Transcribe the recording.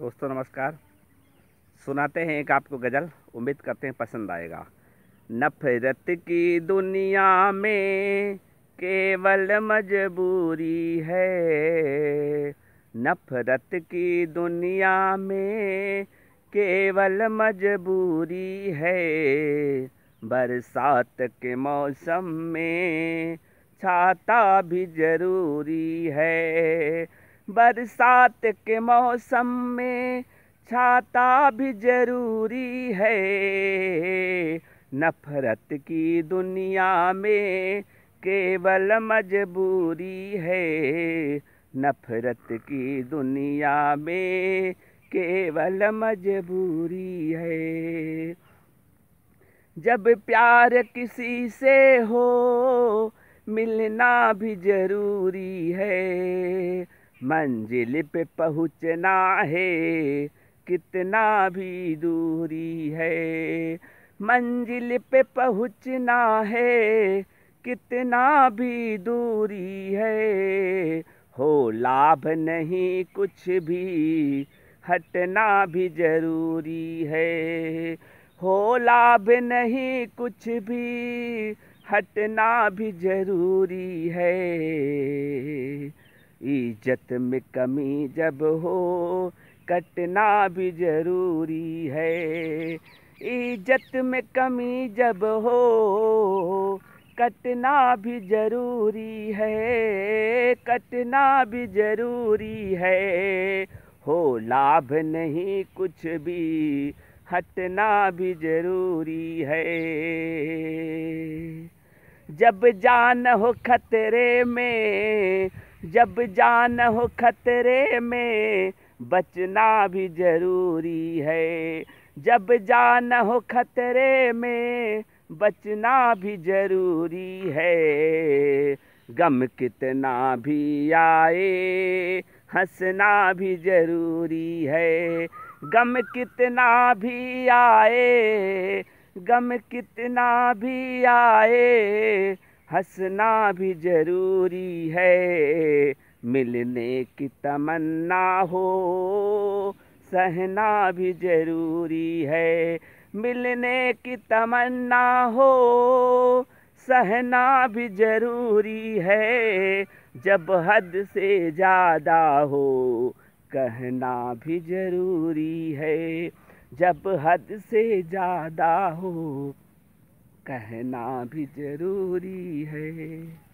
दोस्तों नमस्कार सुनाते हैं एक आपको गज़ल उम्मीद करते हैं पसंद आएगा नफरत की दुनिया में केवल मजबूरी है नफरत की दुनिया में केवल मजबूरी है बरसात के मौसम में छाता भी ज़रूरी है बरसात के मौसम में छाता भी जरूरी है नफरत की दुनिया में केवल मजबूरी है नफरत की दुनिया में केवल मजबूरी है जब प्यार किसी से हो मिलना भी जरूरी है मंजिल पे पहुँचना है कितना भी दूरी है मंजिल पे पहुँचना है कितना भी दूरी है हो लाभ नहीं कुछ भी हटना भी जरूरी है हो लाभ नहीं कुछ भी हटना भी जरूरी है इज्जत में कमी जब हो कटना भी जरूरी है इज्जत में कमी जब हो कटना भी जरूरी है कटना भी जरूरी है हो लाभ नहीं कुछ भी हटना भी जरूरी है जब जान हो खतरे में जब जान हो खतरे में बचना भी जरूरी है जब जान हो खतरे में बचना भी जरूरी है गम कितना भी आए हंसना भी जरूरी है गम कितना भी आए गम कितना भी आए हंसना भी जरूरी है मिलने की तमन्ना हो सहना भी जरूरी है मिलने की तमन्ना हो सहना भी जरूरी है जब हद से ज़्यादा हो कहना भी जरूरी है जब हद से ज़्यादा हो कहना भी जरूरी है